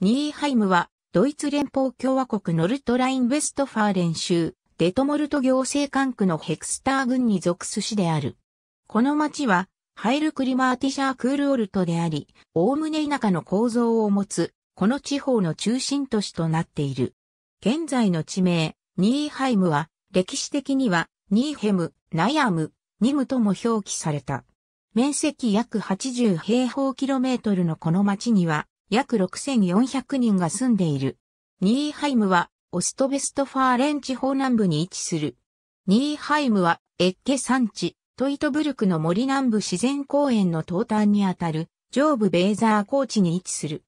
ニーハイムは、ドイツ連邦共和国ノルトライン・ウェストファーレン州、デトモルト行政管区のヘクスター郡に属す市である。この町は、ハイルクリマーティシャークールオルトであり、おおむね田舎の構造を持つ、この地方の中心都市となっている。現在の地名、ニーハイムは、歴史的には、ニーヘム、ナヤム、ニムとも表記された。面積約80平方キロメートルのこの町には、約6400人が住んでいる。ニーハイムは、オストベストファーレン地方南部に位置する。ニーハイムは、エッケ山地、トイトブルクの森南部自然公園の東端にあたる、上部ベーザー高地に位置する。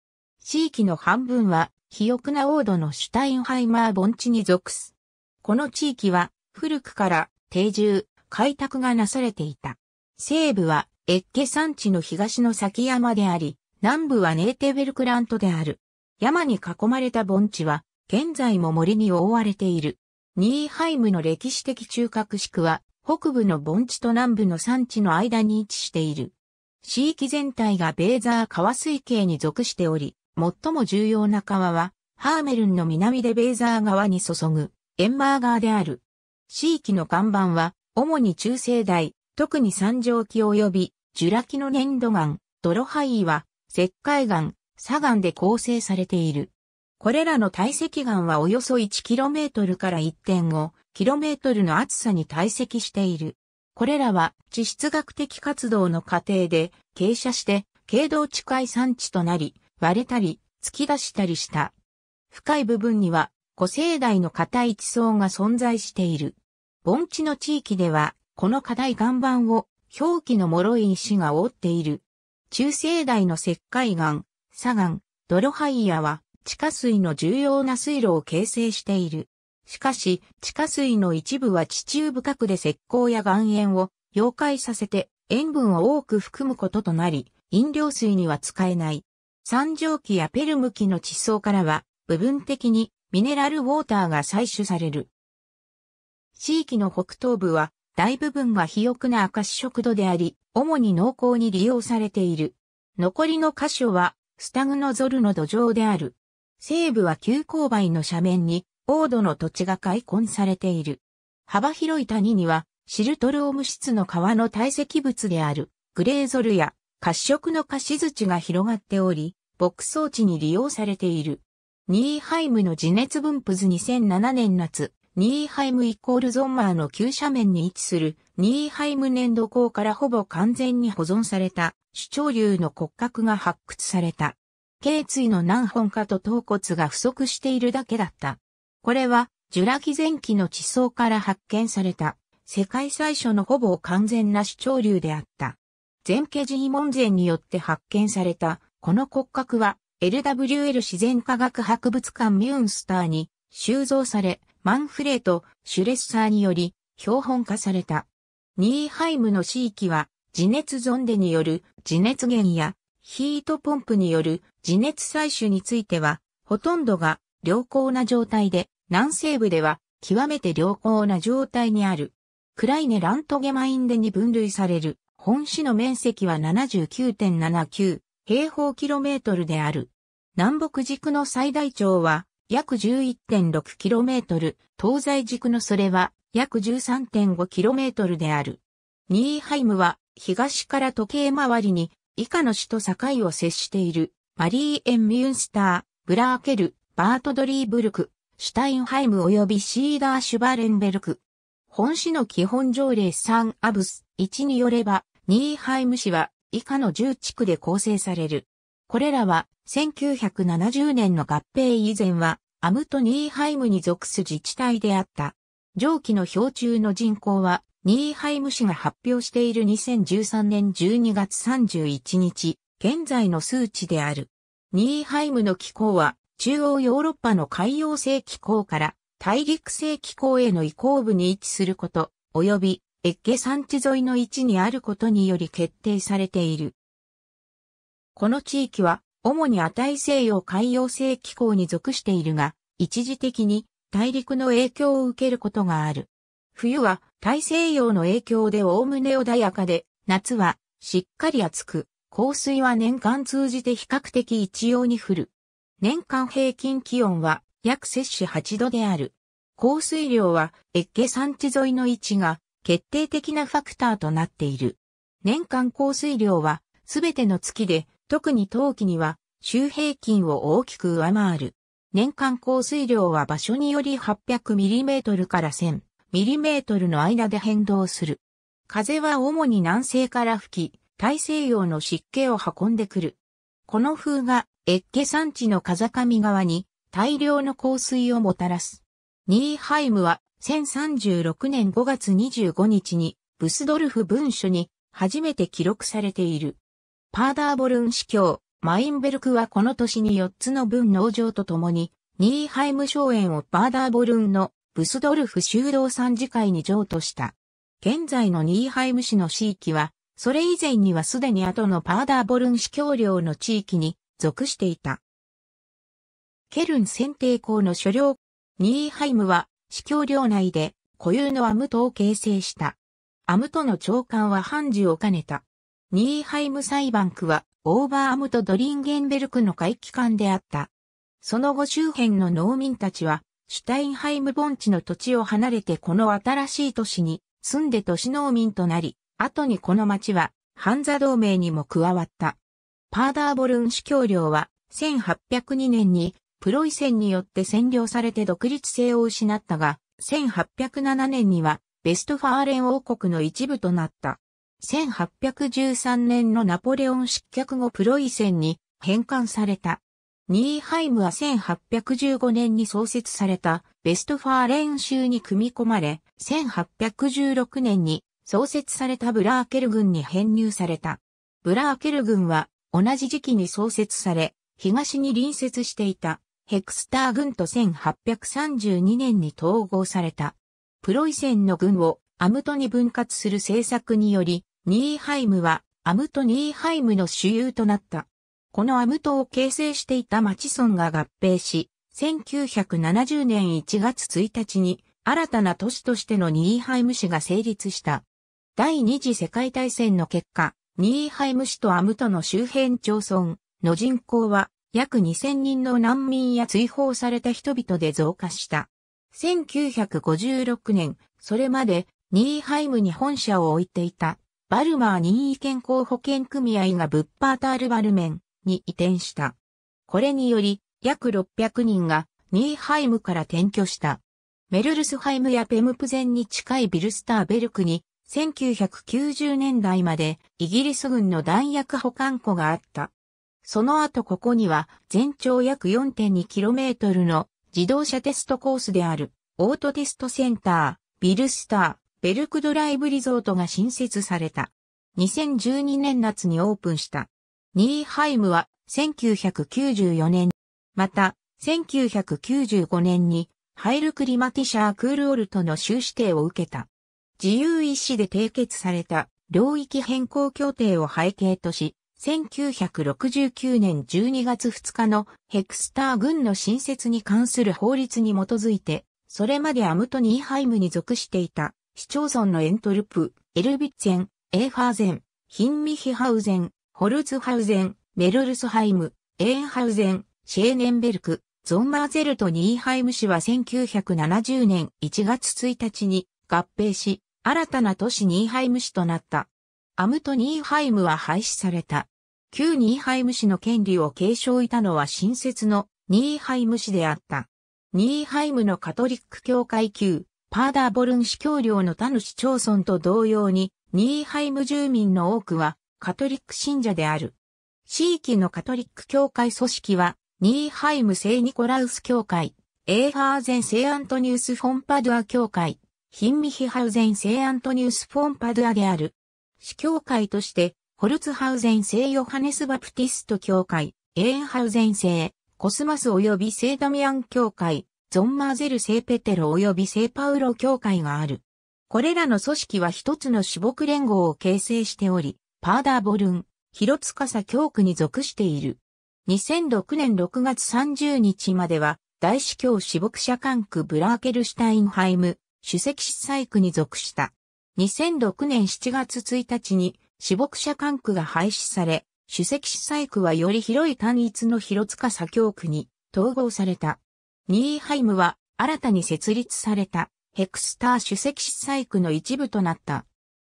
地域の半分は、肥沃な王土のシュタインハイマー盆地に属す。この地域は、古くから、定住、開拓がなされていた。西部は、エッケ山地の東の先山であり、南部はネーテベルクラントである。山に囲まれた盆地は、現在も森に覆われている。ニーハイムの歴史的中核地区は、北部の盆地と南部の山地の間に位置している。地域全体がベーザー川水系に属しており、最も重要な川は、ハーメルンの南でベーザー川に注ぐ、エンマー川である。地域の看板は、主に中世代、特に三畳紀及び、ジュラ紀の粘土岩、泥灰は、石灰岩、砂岩で構成されている。これらの堆積岩はおよそ 1km から 1.5km の厚さに堆積している。これらは地質学的活動の過程で傾斜して軽度地海産地となり割れたり突き出したりした。深い部分には古生代の硬い地層が存在している。盆地の地域ではこの硬い岩盤を表記の脆い石が覆っている中生代の石灰岩、砂岩、泥イヤは地下水の重要な水路を形成している。しかし、地下水の一部は地中深くで石膏や岩塩を溶解させて塩分を多く含むこととなり、飲料水には使えない。三畳紀やペルム紀の地層からは、部分的にミネラルウォーターが採取される。地域の北東部は大部分は肥沃な赤紫食土であり、主に濃厚に利用されている。残りの箇所は、スタグノゾルの土壌である。西部は急勾配の斜面に、王土の土地が開墾されている。幅広い谷には、シルトルオム質の川の堆積物である、グレーゾルや、褐色のし土が広がっており、牧草地に利用されている。ニーハイムの地熱分布図2007年夏、ニーハイムイコールゾンマーの急斜面に位置するニーハイム粘土港からほぼ完全に保存された主張流の骨格が発掘された。頸椎の何本かと頭骨が不足しているだけだった。これは、ジュラ紀前期の地層から発見された、世界最初のほぼ完全な主張流であった。前家寺門前によって発見された、この骨格は、LWL 自然科学博物館ミューンスターに収蔵され、マンフレート・シュレッサーにより標本化された。ニーハイムの地域は地熱ゾンデによる地熱源やヒートポンプによる地熱採取についてはほとんどが良好な状態で南西部では極めて良好な状態にある。クライネ・ラントゲマインデに分類される本市の面積は79.79 .79 平方キロメートルである。南北軸の最大長は約 11.6km、東西軸のそれは約 13.5km である。ニーハイムは東から時計回りに以下の市と境を接しているマリーエン・ミュンスター、ブラーケル、バートドリーブルク、シュタインハイム及びシーダー・シュバレンベルク。本市の基本条例3アブス1によれば、ニーハイム市は以下の10地区で構成される。これらは1970年の合併以前は、アムトニーハイムに属す自治体であった。上記の標中の人口は、ニーハイム市が発表している2013年12月31日、現在の数値である。ニーハイムの気候は、中央ヨーロッパの海洋性気候から大陸性気候への移行部に位置すること、及び、エッゲ山地沿いの位置にあることにより決定されている。この地域は主に値西洋海洋性気候に属しているが、一時的に大陸の影響を受けることがある。冬は大西洋の影響でおおむね穏やかで、夏はしっかり暑く、降水は年間通じて比較的一様に降る。年間平均気温は約摂氏8度である。降水量は、越下山地沿いの位置が、決定的なファクターとなっている。年間降水量は、すべての月で、特に冬季には週平均を大きく上回る。年間降水量は場所により 800mm から 1000mm の間で変動する。風は主に南西から吹き、大西洋の湿気を運んでくる。この風が、越家山地の風上側に大量の降水をもたらす。ニーハイムは1036年5月25日にブスドルフ文書に初めて記録されている。パーダーボルン司教、マインベルクはこの年に4つの分農場とともに、ニーハイム荘園をパーダーボルンのブスドルフ修道参事会に譲渡した。現在のニーハイム市の地域は、それ以前にはすでに後のパーダーボルン司教領の地域に属していた。ケルン選定校の所領、ニーハイムは司教領内で固有のアムトを形成した。アムトの長官は判事を兼ねた。ニーハイム裁判区は、オーバーアムとドリンゲンベルクの会期間であった。その後周辺の農民たちは、シュタインハイム盆地の土地を離れてこの新しい都市に住んで都市農民となり、後にこの町は、ハンザ同盟にも加わった。パーダーボルン主教領は、1802年に、プロイセンによって占領されて独立性を失ったが、1807年には、ベストファーレン王国の一部となった。1813年のナポレオン失脚後プロイセンに返還された。ニーハイムは1815年に創設されたベストファーレン州に組み込まれ、1816年に創設されたブラーケル軍に編入された。ブラーケル軍は同じ時期に創設され、東に隣接していたヘクスター軍と1832年に統合された。プロイセンの軍をアムトに分割する政策により、ニーハイムはアムト・ニーハイムの主流となった。このアムトを形成していたマチソンが合併し、1970年1月1日に新たな都市としてのニーハイム市が成立した。第二次世界大戦の結果、ニーハイム市とアムトの周辺町村の人口は約2000人の難民や追放された人々で増加した。1956年、それまでニーハイムに本社を置いていたバルマー任意健康保険組合がブッパータールバルメンに移転した。これにより、約600人がニーハイムから転居した。メルルスハイムやペムプゼンに近いビルスターベルクに、1990年代までイギリス軍の弾薬保管庫があった。その後ここには全長約 4.2km の自動車テストコースであるオートテストセンター、ビルスター、ベルクドライブリゾートが新設された。2012年夏にオープンした。ニーハイムは1994年、また1995年にハイルクリマティシャークールオルトの州指定を受けた。自由意志で締結された領域変更協定を背景とし、1969年12月2日のヘクスター軍の新設に関する法律に基づいて、それまでアムトニーハイムに属していた市町村のエントルプ、エルビッツェン、エーファーゼン、ヒンミヒハウゼン、ホルツハウゼン、メルルスハイム、エーンハウゼン、シェーネンベルク、ゾンマーゼルとニーハイム市は1970年1月1日に合併し、新たな都市ニーハイム市となった。アムとニーハイムは廃止された。旧ニーハイム市の権利を継承いたのは新設のニーハイム市であった。ニーハイムのカトリック教会級パーダーボルン市教領の他の市町村と同様に、ニーハイム住民の多くはカトリック信者である。地域のカトリック教会組織は、ニーハイム聖ニコラウス教会、エーハーゼン聖アントニウス・フォンパドア教会、ヒンミヒハウゼン聖アントニウス・フォンパドアである。市教会として、ホルツハウゼン聖ヨハネス・バプティスト教会、エーンハウゼン聖、コスマス及び聖ダミアン教会、ゾンマーゼル聖ペテロ及び聖パウロ教会がある。これらの組織は一つの主牧連合を形成しており、パーダーボルン、広塚司教区に属している。2006年6月30日までは、大司教死牧者管区ブラーケルシュタインハイム、主席司祭区に属した。2006年7月1日に、死牧者管区が廃止され、主席司祭区はより広い単一の広塚左教区に統合された。ニーハイムは新たに設立されたヘクスター主席司祭区の一部となった。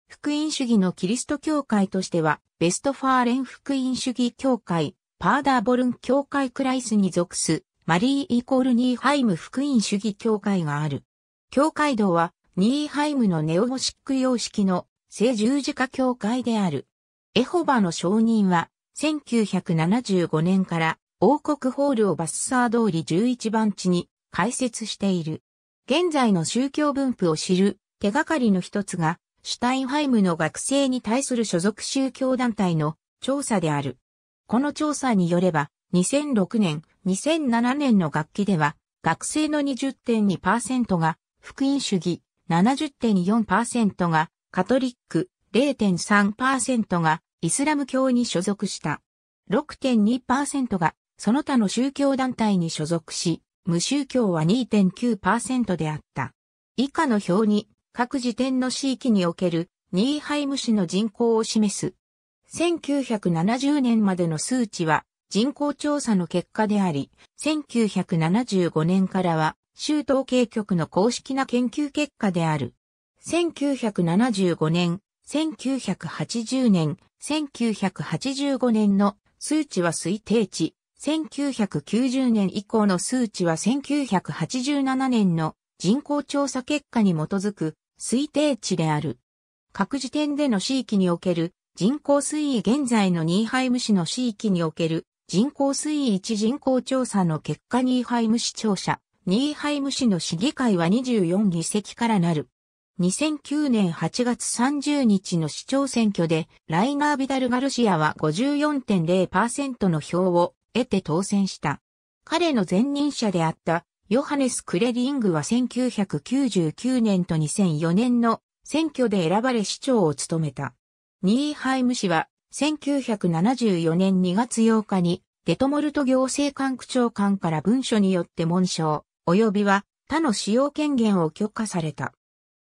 福音主義のキリスト教会としては、ベストファーレン福音主義教会、パーダーボルン教会クライスに属す、マリーイコールニーハイム福音主義教会がある。教会道は、ニーハイムのネオゴシック様式の聖十字架教会である。エホバの証人は、1975年から王国ホールをバスサー通り11番地に開設している。現在の宗教分布を知る手がかりの一つが、シュタインハイムの学生に対する所属宗教団体の調査である。この調査によれば、2006年、2007年の学期では、学生の20.2%が福音主義、70.4%がカトリック、0.3%がイスラム教に所属した。6.2%がその他の宗教団体に所属し、無宗教は2.9%であった。以下の表に、各時点の地域におけるニーハイム市の人口を示す。1970年までの数値は人口調査の結果であり、1975年からは州統計局の公式な研究結果である。1975年、1980年、1985年の数値は推定値、1990年以降の数値は1987年の人口調査結果に基づく推定値である。各時点での地域における人口推移現在のニーハイム市の地域における人口推移1人口調査の結果ニーハイム市庁舎、ニーハイム市の市議会は24議席からなる。2009年8月30日の市長選挙でライナー・ビダル・ガルシアは54.0%の票を得て当選した。彼の前任者であったヨハネス・クレディングは1999年と2004年の選挙で選ばれ市長を務めた。ニーハイム氏は1974年2月8日にデトモルト行政官区長官から文書によって紋章、及びは他の使用権限を許可された。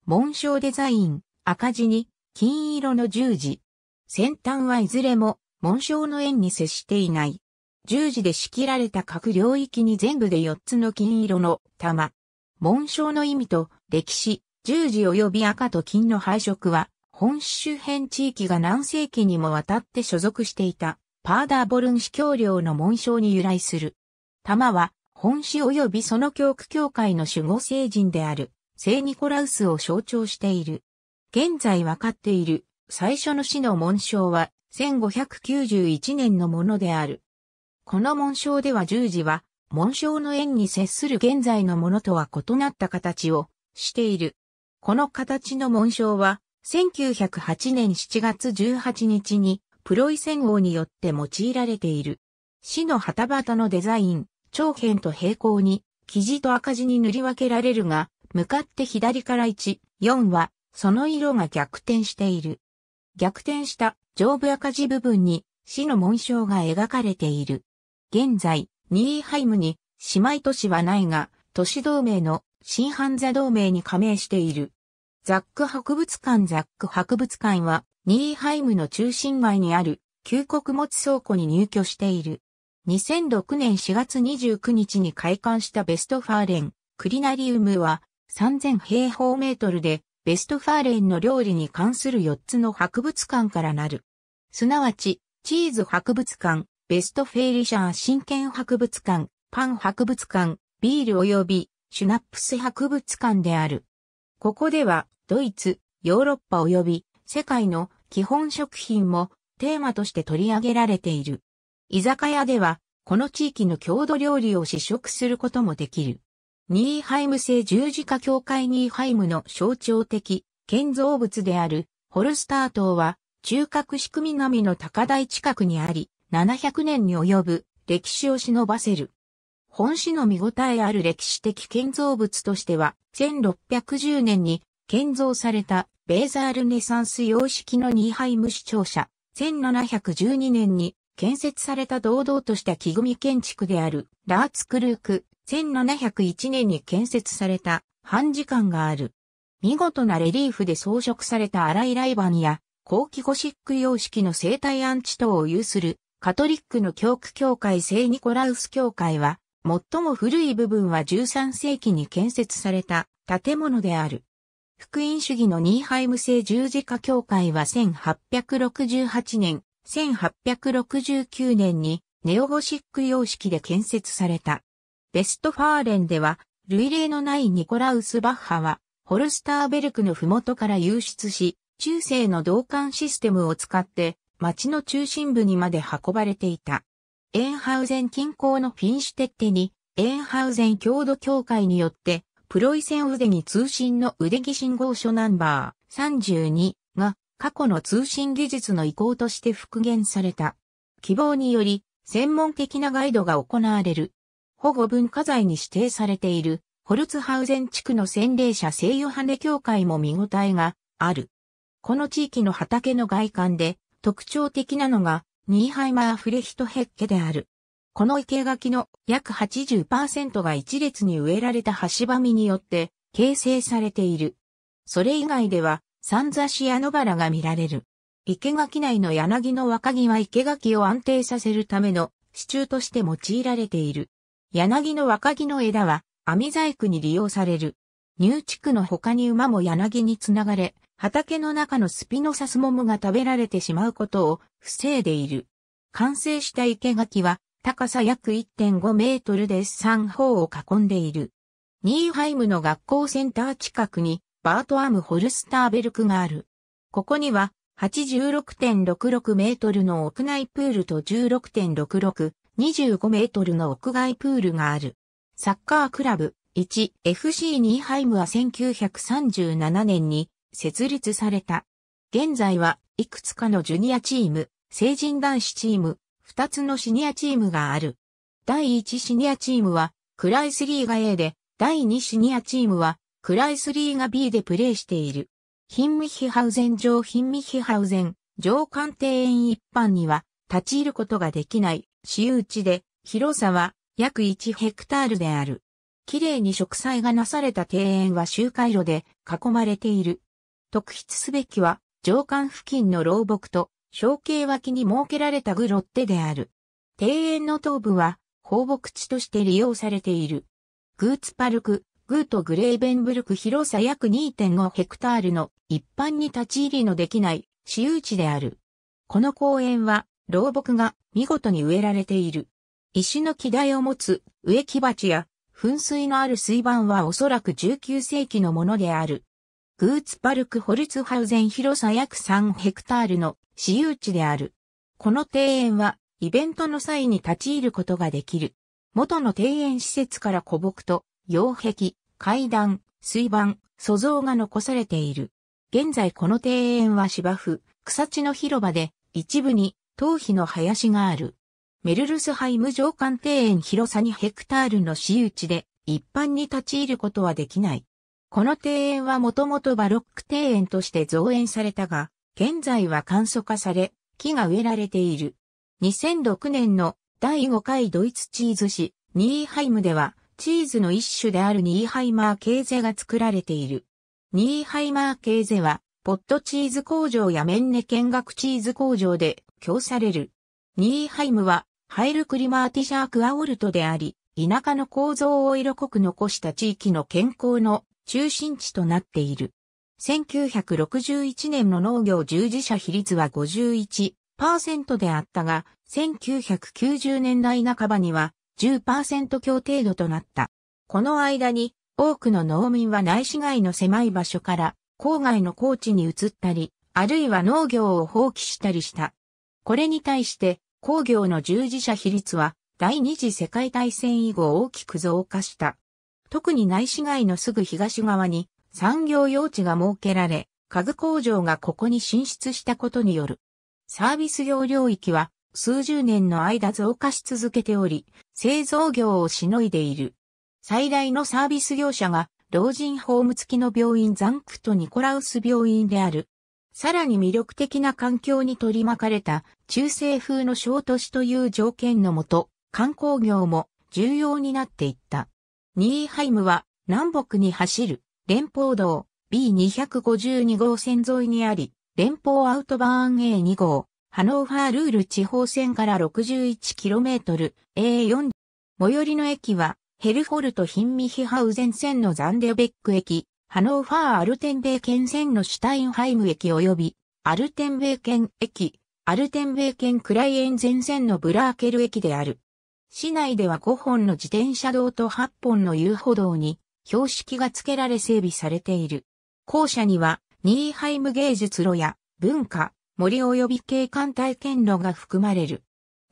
紋章デザイン、赤字に金色の十字。先端はいずれも紋章の円に接していない。十字で仕切られた各領域に全部で4つの金色の玉。紋章の意味と歴史、十字及び赤と金の配色は、本周辺地域が何世紀にもわたって所属していた、パーダーボルン司教領の紋章に由来する。玉は、本市及びその教区教会の守護聖人である、聖ニコラウスを象徴している。現在わかっている、最初の市の紋章は、1591年のものである。この紋章では十字は、紋章の円に接する現在のものとは異なった形をしている。この形の紋章は、1908年7月18日に、プロイセン王によって用いられている。死の旗旗のデザイン、長辺と平行に、生地と赤字に塗り分けられるが、向かって左から1、4は、その色が逆転している。逆転した上部赤字部分に、死の紋章が描かれている。現在、ニーハイムに姉妹都市はないが、都市同盟の新ハンザ同盟に加盟している。ザック博物館ザック博物館は、ニーハイムの中心街にある、旧穀物倉庫に入居している。2006年4月29日に開館したベストファーレン、クリナリウムは、3000平方メートルで、ベストファーレンの料理に関する4つの博物館からなる。すなわち、チーズ博物館、ベストフェイリシャー神剣博物館、パン博物館、ビール及びシュナップス博物館である。ここでは、ドイツ、ヨーロッパ及び世界の基本食品もテーマとして取り上げられている。居酒屋では、この地域の郷土料理を試食することもできる。ニーハイム製十字架協会ニーハイムの象徴的建造物であるホルスター島は中核仕組み並みの高台近くにあり、700年に及ぶ歴史を忍ばせる。本市の見応えある歴史的建造物としては、1610年に建造されたベーザールネサンス様式のニーハイム市庁舎、1712年に建設された堂々とした木組建築であるラーツクルーク、1701年に建設された半時間がある。見事なレリーフで装飾された荒いライバンや、後期ゴシック様式の生態アンチ等を有するカトリックの教区教会聖ニコラウス教会は、最も古い部分は13世紀に建設された建物である。福音主義のニーハイム聖十字架教会は1868年、1869年にネオゴシック様式で建設された。ベストファーレンでは、類例のないニコラウス・バッハは、ホルスターベルクの麓から流出し、中世の同感システムを使って町の中心部にまで運ばれていた。エンハウゼン近郊のフィンシュテッテに、エンハウゼン郷土協会によって、プロイセン腕に通信の腕木信号書ナンバー32が過去の通信技術の移行として復元された。希望により、専門的なガイドが行われる。保護文化財に指定されている、ホルツハウゼン地区の洗礼者聖ヨハネ教会も見応えがある。この地域の畑の外観で、特徴的なのが、ニーハイマーフレヒトヘッケである。この生垣の約80%が一列に植えられた橋ばみによって形成されている。それ以外では、三座シや野原が見られる。生垣内の柳の若木は生垣を安定させるための支柱として用いられている。柳の若木の枝は網細工に利用される。入地区の他に馬も柳につながれ、畑の中のスピノサスモモが食べられてしまうことを防いでいる。完成した生垣は高さ約1.5メートルで3方を囲んでいる。ニーハイムの学校センター近くにバートアム・ホルスターベルクがある。ここには86.66メートルの屋内プールと16.66、25メートルの屋外プールがある。サッカークラブ 1FC ニーハイムは1937年に設立された。現在はいくつかのジュニアチーム、成人男子チーム、二つのシニアチームがある。第一シニアチームはクライスリーガ A で、第二シニアチームはクライスリーガ B でプレーしている。ヒンミヒハウゼン上ヒンミヒハウゼン上官庭園一般には立ち入ることができない私有地で広さは約1ヘクタールである。綺麗に植栽がなされた庭園は周回路で囲まれている。特筆すべきは、上官付近の老木と、小径脇に設けられたグロッテである。庭園の東部は、放牧地として利用されている。グーツパルク、グートグレーベンブルク広さ約2.5ヘクタールの一般に立ち入りのできない私有地である。この公園は、老木が見事に植えられている。石の木台を持つ植木鉢や噴水のある水盤はおそらく19世紀のものである。グーツパルクホルツハウゼン広さ約3ヘクタールの私有地である。この庭園は、イベントの際に立ち入ることができる。元の庭園施設から古木と、擁壁、階段、水盤、塑像が残されている。現在この庭園は芝生、草地の広場で、一部に、頭皮の林がある。メルルスハイム上官庭園広さ2ヘクタールの私有地で、一般に立ち入ることはできない。この庭園はもともとバロック庭園として造園されたが、現在は簡素化され、木が植えられている。2006年の第5回ドイツチーズ市ニーハイムでは、チーズの一種であるニーハイマーケーゼが作られている。ニーハイマーケーゼは、ポットチーズ工場やメンネ見学チーズ工場で供される。ニーハイムは、ハイルクリマーティシャークアオルトであり、田舎の構造を色濃く残した地域の健康の中心地となっている。1961年の農業従事者比率は51%であったが、1990年代半ばには10%強程度となった。この間に多くの農民は内市街の狭い場所から郊外の高地に移ったり、あるいは農業を放棄したりした。これに対して工業の従事者比率は第二次世界大戦以後大きく増加した。特に内市街のすぐ東側に産業用地が設けられ、家具工場がここに進出したことによる。サービス業領域は数十年の間増加し続けており、製造業をしのいでいる。最大のサービス業者が老人ホーム付きの病院ザンクとニコラウス病院である。さらに魅力的な環境に取り巻かれた中世風の小都市という条件のもと、観光業も重要になっていった。ニーハイムは南北に走る連邦道 B252 号線沿いにあり、連邦アウトバーン A2 号、ハノーファールール地方線から 61km、A4。最寄りの駅は、ヘルフォルト・ヒンミヒハウゼン線のザンデベック駅、ハノーファー・アルテンベーケン線のシュタインハイム駅及び、アルテンベーケン駅、アルテンベーケンクライエン前線のブラーケル駅である。市内では5本の自転車道と8本の遊歩道に標識が付けられ整備されている。校舎にはニーハイム芸術路や文化、森及び景観体験路が含まれる。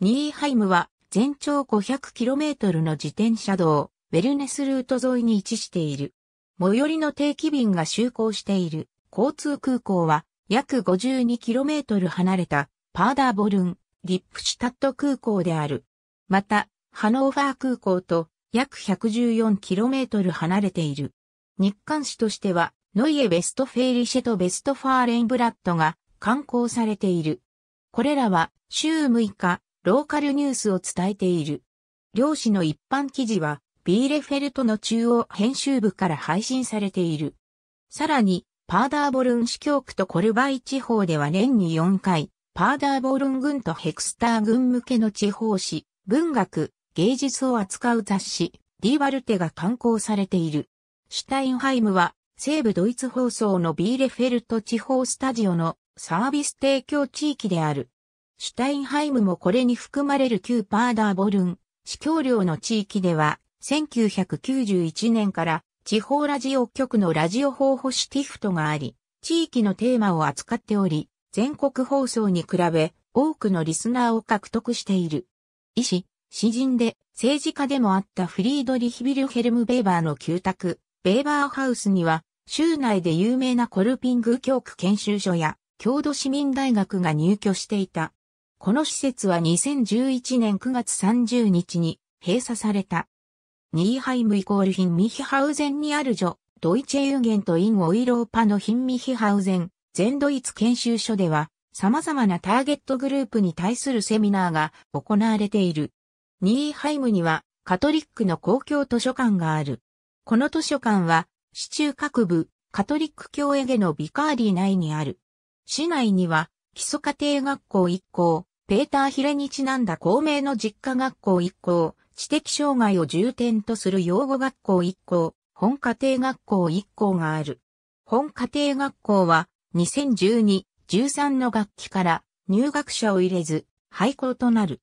ニーハイムは全長 500km の自転車道、ウェルネスルート沿いに位置している。最寄りの定期便が就航している交通空港は約 52km 離れたパーダーボルン、ディップシュタット空港である。また、ハノーファー空港と約 114km 離れている。日韓市としては、ノイエ・ベストフェイリシェとベストファーレンブラッドが刊行されている。これらは週6日、ローカルニュースを伝えている。漁師の一般記事は、ビーレフェルトの中央編集部から配信されている。さらに、パーダーボルン市教区とコルバイ地方では年に4回、パーダーボルン軍とヘクスター軍向けの地方紙、文学、芸術を扱う雑誌、ディ・ーバルテが刊行されている。シュタインハイムは、西部ドイツ放送のビーレフェルト地方スタジオのサービス提供地域である。シュタインハイムもこれに含まれる旧パーダーボルン、市教領の地域では、1991年から地方ラジオ局のラジオ放保シティフトがあり、地域のテーマを扱っており、全国放送に比べ多くのリスナーを獲得している。医師、詩人で政治家でもあったフリードリヒ・ビルヘルム・ベーバーの旧宅、ベーバーハウスには、州内で有名なコルピング教区研修所や、郷土市民大学が入居していた。この施設は2011年9月30日に閉鎖された。ニーハイムイコールヒンミヒハウゼンにある女、ドイチェユーゲントインオイローパのヒンミヒハウゼン、全ドイツ研修所では、様々なターゲットグループに対するセミナーが行われている。ニーハイムにはカトリックの公共図書館がある。この図書館は、市中各部、カトリック教へのビカーリー内にある。市内には、基礎家庭学校一校、ペーター・ヒレにちなんだ公明の実家学校一校、知的障害を重点とする養護学校一校、本家庭学校一校がある。本家庭学校は、2012 13の学期から入学者を入れず、廃校となる。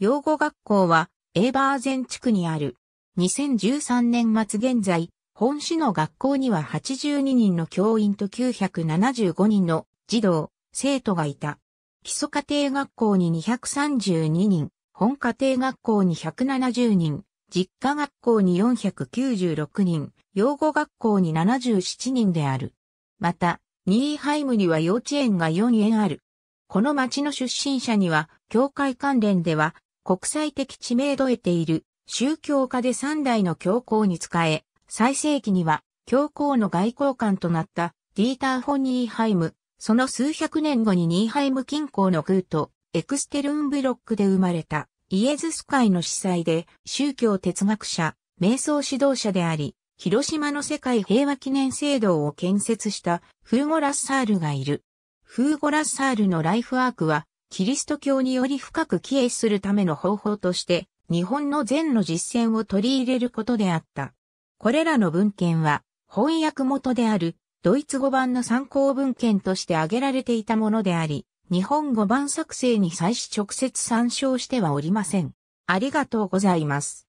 養護学校は、エーバーゼン地区にある。2013年末現在、本市の学校には82人の教員と975人の児童、生徒がいた。基礎家庭学校に232人、本家庭学校に170人、実家学校に496人、養護学校に77人である。また、ニーハイムには幼稚園が4園ある。この町の出身者には、教会関連では、国際的知名度を得ている、宗教家で3代の教皇に仕え、最盛期には、教皇の外交官となった、ディーター・フォン・ニーハイム、その数百年後にニーハイム近郊のグート、エクステルンブロックで生まれた、イエズス会の司祭で、宗教哲学者、瞑想指導者であり、広島の世界平和記念制度を建設したフーゴ・ラッサールがいる。フーゴ・ラッサールのライフワークは、キリスト教により深く帰依するための方法として、日本の禅の実践を取り入れることであった。これらの文献は、翻訳元である、ドイツ語版の参考文献として挙げられていたものであり、日本語版作成に際し直接参照してはおりません。ありがとうございます。